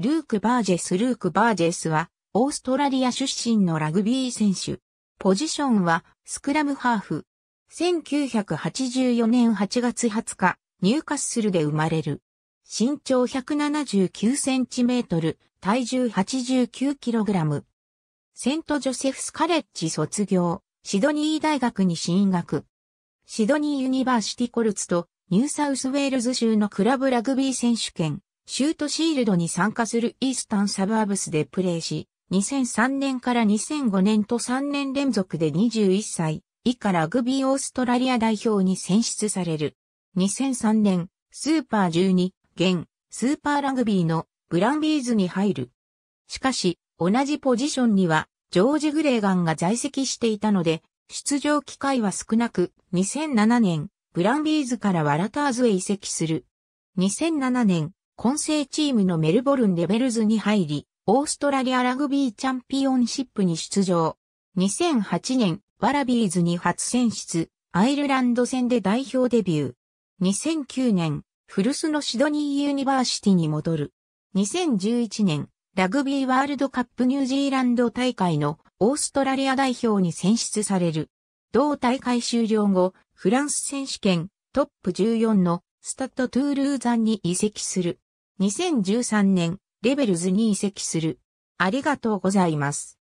ルーク・バージェス・ルーク・バージェスは、オーストラリア出身のラグビー選手。ポジションは、スクラムハーフ。1984年8月20日、ニューカッスルで生まれる。身長179センチメートル、体重89キログラム。セントジョセフスカレッジ卒業、シドニー大学に進学。シドニーユニバーシティコルツとニューサウスウェールズ州のクラブラグビー選手権、シュートシールドに参加するイースタンサブアブスでプレーし、2003年から2005年と3年連続で21歳以下ラグビーオーストラリア代表に選出される。2003年、スーパー12、現、スーパーラグビーのブランビーズに入る。しかし、同じポジションには、ジョージ・グレーガンが在籍していたので、出場機会は少なく、2007年、ブランビーズからワラターズへ移籍する。2007年、混成チームのメルボルンレベルズに入り、オーストラリアラグビーチャンピオンシップに出場。2008年、ワラビーズに初選出、アイルランド戦で代表デビュー。2009年、フルスのシドニーユニバーシティに戻る。2011年、ラグビーワールドカップニュージーランド大会のオーストラリア代表に選出される。同大会終了後、フランス選手権トップ14のスタッドトゥールーザンに移籍する。2013年、レベルズに移籍する。ありがとうございます。